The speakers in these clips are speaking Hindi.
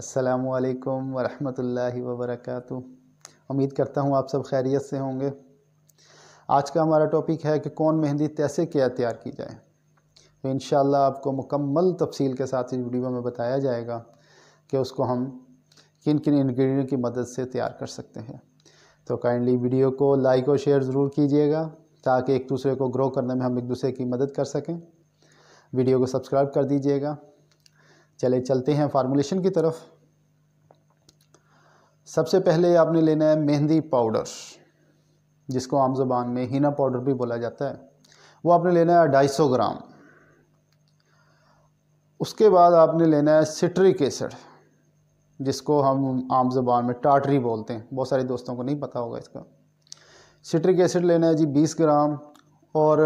असलकम वरहमल वरक उम्मीद करता हूँ आप सब खैरियत से होंगे आज का हमारा टॉपिक है कि कौन मेहंदी कैसे क्या तैयार की जाए तो इन आपको मुकम्मल तफसील के साथ इस वीडियो में बताया जाएगा कि उसको हम किन किन इन्ग्रीडियंट की मदद से तैयार कर सकते हैं तो काइंडली वीडियो को लाइक और शेयर ज़रूर कीजिएगा ताकि एक दूसरे को ग्रो करने में हम एक दूसरे की मदद कर सकें वीडियो को सब्सक्राइब कर दीजिएगा चले चलते हैं फार्मूलेशन की तरफ सबसे पहले आपने लेना है मेहंदी पाउडर जिसको आम जबान में हीना पाउडर भी बोला जाता है वो आपने लेना है ढाई सौ ग्राम उसके बाद आपने लेना है सिट्री केसर जिसको हम आम जबान में टाटरी बोलते हैं बहुत सारे दोस्तों को नहीं पता होगा इसका सिट्रिक एसिड लेना है जी 20 ग्राम और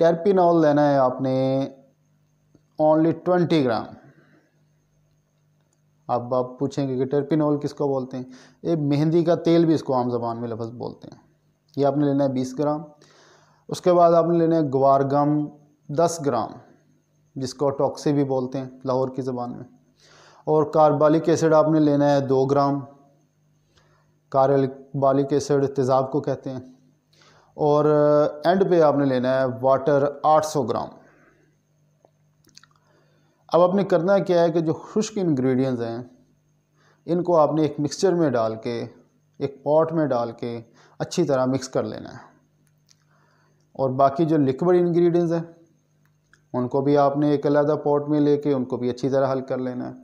टर्पिनॉल लेना है आपने ओनली ट्वेंटी ग्राम अब आप पूछेंगे कि टर्पिनोल किसको बोलते हैं ये मेहंदी का तेल भी इसको आम जबान में लफज बोलते हैं ये आपने लेना है बीस ग्राम उसके बाद आपने लेना है ग्वार गम दस ग्राम जिसको टॉक्सी भी बोलते हैं लाहौर की ज़बान में और कार्बालिक एसिड आपने लेना है दो ग्राम कार्बालिक एसिड तेज़ाब को कहते हैं और एंड uh, पे आपने लेना है वाटर आठ सौ ग्राम अब आपने करना क्या है कि जो खुश्क इंग्रेडिएंट्स हैं इनको आपने एक मिक्सचर में डाल के एक पॉट में डाल के अच्छी तरह मिक्स कर लेना है और बाकी जो लिक्विड इंग्रेडिएंट्स हैं उनको भी आपने एक अलहदा पॉट में लेके उनको भी अच्छी तरह हल कर लेना है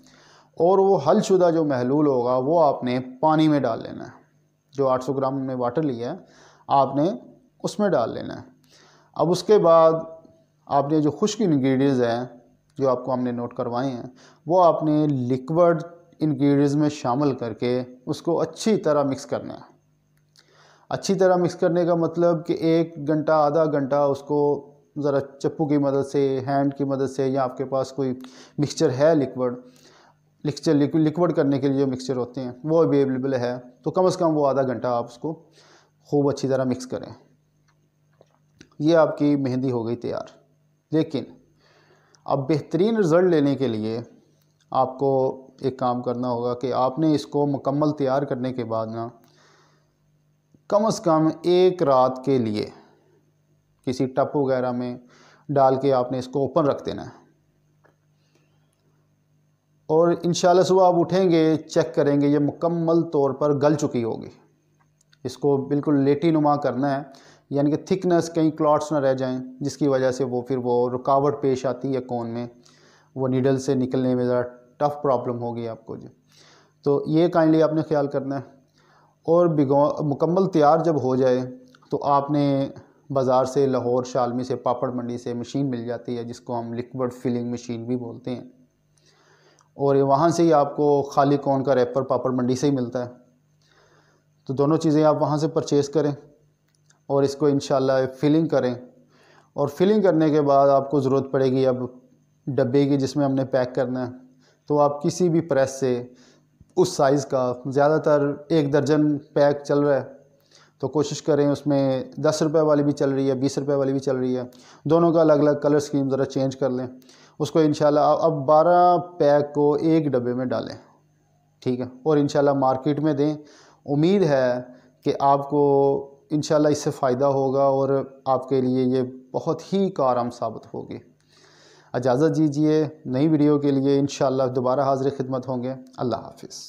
और वो हलशुदा जो महलूल होगा वो आपने पानी में डाल लेना है जो 800 ग्राम में वाटर लिया है आपने उसमें डाल लेना है अब उसके बाद आपने जो खुश्क इन्ग्रीडियंट्स हैं जो आपको हमने नोट करवाए हैं वो आपने लिक्विड इन्ग्रीडियंट्स में शामिल करके उसको अच्छी तरह मिक्स करना है अच्छी तरह मिक्स करने का मतलब कि एक घंटा आधा घंटा उसको ज़रा चप्पू की मदद से हैंड की मदद से या आपके पास कोई मिक्सचर है लिक्विड मिक्सचर लिक्विड करने के लिए जो मिक्सचर होते हैं वो अवेलेबल है तो कम से कम वो आधा घंटा आप उसको खूब अच्छी तरह मिक्स करें ये आपकी मेहंदी हो गई तैयार लेकिन अब बेहतरीन रिज़ल्ट लेने के लिए आपको एक काम करना होगा कि आपने इसको मुकम्मल तैयार करने के बाद ना कम से कम एक रात के लिए किसी टप वगैरह में डाल के आपने इसको ओपन रख देना है और इन सुबह आप उठेंगे चेक करेंगे ये मुकम्मल तौर पर गल चुकी होगी इसको बिल्कुल लेटी नुमा करना है यानी कि थिकनेस कहीं क्लॉट्स ना रह जाएं जिसकी वजह से वो फिर वो रुकावट पेश आती है कोन में वो नीडल से निकलने में ज़रा टफ़ प्रॉब्लम होगी आपको जी तो ये काइंडली आपने ख्याल करना है और बिगो मुकम्मल तैयार जब हो जाए तो आपने बाज़ार से लाहौर शालमी से पापड़ मंडी से मशीन मिल जाती है जिसको हम लिक्विड फिलिंग मशीन भी बोलते हैं और वहाँ से ही आपको खाली कौन का रेपर पापड़ मंडी से ही मिलता है तो दोनों चीज़ें आप वहाँ से परचेज़ करें और इसको इन फिलिंग करें और फिलिंग करने के बाद आपको ज़रूरत पड़ेगी अब डब्बे की जिसमें हमने पैक करना है तो आप किसी भी प्रेस से उस साइज़ का ज़्यादातर एक दर्जन पैक चल रहा है तो कोशिश करें उसमें दस रुपए वाली भी चल रही है बीस रुपए वाली भी चल रही है दोनों का अलग अलग कलर स्कीम ज़रा चेंज कर लें उसको इन अब बारह पैक को एक डब्बे में डालें ठीक है और इन मार्केट में दें उम्मीद है कि आपको इन इससे फ़ायदा होगा और आपके लिए ये बहुत ही कारम साबित होगी इजाज़त दीजिए नई वीडियो के लिए इन दोबारा हाजिर खिदमत होंगे अल्लाह हाफिज़